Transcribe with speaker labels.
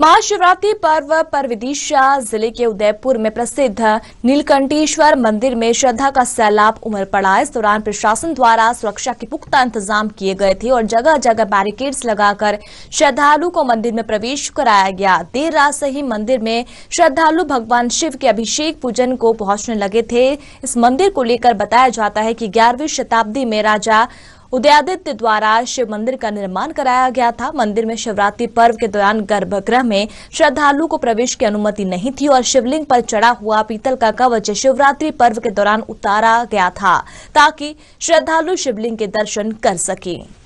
Speaker 1: महाशिवरात्रि पर्व पर विदिशा जिले के उदयपुर में प्रसिद्ध नीलकंठेश्वर मंदिर में श्रद्धा का सैलाब उमड़ पड़ा इस दौरान प्रशासन द्वारा सुरक्षा के पुख्ता इंतजाम किए गए थे और जगह जगह बैरिकेड्स लगाकर श्रद्धालु को मंदिर में प्रवेश कराया गया देर रात से ही मंदिर में श्रद्धालु भगवान शिव के अभिषेक पूजन को पहुंचने लगे थे इस मंदिर को लेकर बताया जाता है की ग्यारहवीं शताब्दी में राजा उदयादित्य द्वारा शिव मंदिर का निर्माण कराया गया था मंदिर में शिवरात्रि पर्व के दौरान गर्भगृह में श्रद्धालु को प्रवेश की अनुमति नहीं थी और शिवलिंग पर चढ़ा हुआ पीतल का कवच शिवरात्रि पर्व के दौरान उतारा गया था ताकि श्रद्धालु शिवलिंग के दर्शन कर सकें